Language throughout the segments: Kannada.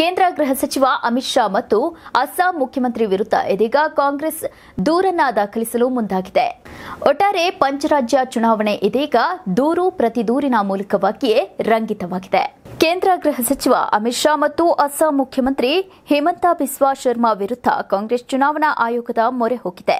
ಕೇಂದ್ರ ಗೃಹ ಸಚಿವ ಅಮಿತ್ ಶಾ ಮತ್ತು ಅಸ್ಸಾಂ ಮುಖ್ಯಮಂತ್ರಿ ವಿರುದ್ಧ ಇದೀಗ ಕಾಂಗ್ರೆಸ್ ದೂರನ್ನ ದಾಖಲಿಸಲು ಮುಂದಾಗಿದೆ ಒಟ್ಟಾರೆ ಪಂಚರಾಜ್ಯ ಚುನಾವಣೆ ಇದೀಗ ದೂರು ಪ್ರತಿದೂರಿನ ಮೂಲಕವಾಗಿಯೇ ರಂಗಿತವಾಗಿದೆ ಕೇಂದ್ರ ಗೃಹ ಸಚಿವ ಅಮಿತ್ ಶಾ ಮತ್ತು ಅಸ್ಸಾಂ ಮುಖ್ಯಮಂತ್ರಿ ಹೇಮಂತ ಬಿಸ್ವಾ ಶರ್ಮಾ ವಿರುದ್ಧ ಕಾಂಗ್ರೆಸ್ ಚುನಾವಣಾ ಆಯೋಗದ ಮೊರೆ ಹೋಗಿದೆ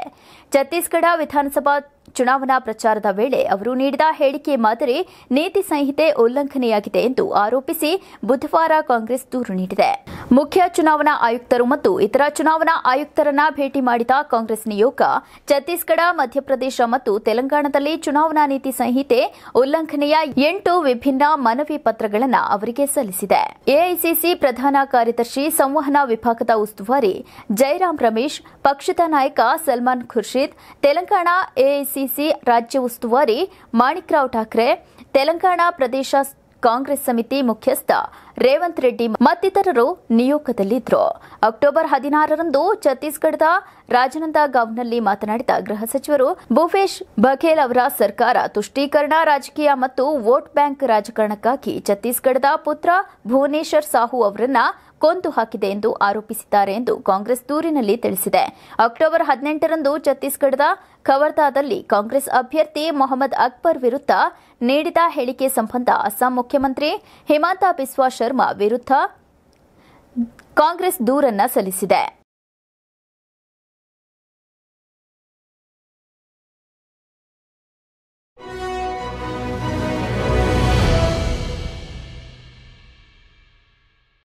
ಛತ್ತೀಸ್ಗಢ ವಿಧಾನಸಭಾ ಚುನಾವಣಾ ಪ್ರಚಾರದ ವೇಳೆ ಅವರು ನೀಡಿದ ಹೇಳಿಕೆ ಮಾದರಿ ನೀತಿ ಸಂಹಿತೆ ಉಲ್ಲಂಘನೆಯಾಗಿದೆ ಎಂದು ಆರೋಪಿಸಿ ಬುಧವಾರ ಕಾಂಗ್ರೆಸ್ ದೂರು ನೀಡಿದೆ ಮುಖ್ಯ ಚುನಾವಣಾ ಆಯುಕ್ತರು ಮತ್ತು ಇತರ ಚುನಾವಣಾ ಆಯುಕ್ತರನ್ನ ಭೇಟಿ ಮಾಡಿದ ಕಾಂಗ್ರೆಸ್ ನಿಯೋಗ ಛತ್ತೀಸ್ಗಢ ಮಧ್ಯಪ್ರದೇಶ ಮತ್ತು ತೆಲಂಗಾಣದಲ್ಲಿ ಚುನಾವಣಾ ನೀತಿ ಸಂಹಿತೆ ಉಲ್ಲಂಘನೆಯ ಎಂಟು ವಿಭಿನ್ನ ಮನವಿ ಪತ್ರಗಳನ್ನು ಅವರಿಗೆ ಸಲ್ಲಿಸಿದೆ ಎಐಸಿಸಿ ಪ್ರಧಾನ ಕಾರ್ಯದರ್ಶಿ ಸಂವಹನ ವಿಭಾಗದ ಉಸ್ತುವಾರಿ ಜೈರಾಮ್ ರಮೇಶ್ ಪಕ್ಷದ ನಾಯಕ ಸಲ್ಮಾನ್ ಖುರ್ಷಿದ್ ತೆಲಂಗಾಣ ಎಐಸಿಸಿ ರಾಜ್ಯ ಉಸ್ತುವಾರಿ ಮಾಣಿಕ್ರಾವ್ ಠಾಕ್ರೆ ತೆಲಂಗಾಣ ಪ್ರದೇಶ ಕಾಂಗ್ರೆಸ್ ಸಮಿತಿ ಮುಖ್ಯಸ್ಥ ರೇವಂತ್ ರೆಡ್ಡಿ ಮತ್ತಿತರರು ನಿಯೋಗದಲ್ಲಿದ್ದರು ಅಕ್ಟೋಬರ್ ಹದಿನಾರರಂದು ಛತ್ತೀಸ್ಗಢದ ಗಾಂವ್ನಲ್ಲಿ ಮಾತನಾಡಿದ ಗೃಹ ಸಚಿವರು ಭೂಪೇಶ್ ಬಘೇಲ್ ಅವರ ಸರ್ಕಾರ ತುಷ್ಟೀಕರಣ ರಾಜಕೀಯ ಮತ್ತು ವೋಟ್ ಬ್ಯಾಂಕ್ ರಾಜಕಾರಣಕ್ಕಾಗಿ ಛತ್ತೀಸ್ಗಢದ ಪುತ್ರ ಭುವನೇಶ್ವರ್ ಸಾಹು ಅವರನ್ನ ಕೊಂದು ಹಾಕಿದೆ ಎಂದು ಆರೋಪಿಸಿದ್ದಾರೆ ಎಂದು ಕಾಂಗ್ರೆಸ್ ದೂರಿನಲ್ಲಿ ತಿಳಿಸಿದೆ ಅಕ್ಟೋಬರ್ ಹದಿನೆಂಟರಂದು ಛತ್ತೀಸ್ಗಢದ ಖವರ್ದಾದಲ್ಲಿ ಕಾಂಗ್ರೆಸ್ ಅಭ್ಯರ್ಥಿ ಮೊಹಮ್ಮದ್ ಅಕ್ಬರ್ ವಿರುದ್ಧ ನೀಡಿದ ಹೇಳಿಕೆ ಸಂಬಂಧ ಅಸ್ಸಾಂ ಮುಖ್ಯಮಂತ್ರಿ ಹಿಮಾಂತ ಬಿಸ್ವಾ ಶರ್ಮಾ ವಿರುದ್ಧ ಕಾಂಗ್ರೆಸ್ ದೂರನ್ನ ಸಲ್ಲಿಸಿದೆ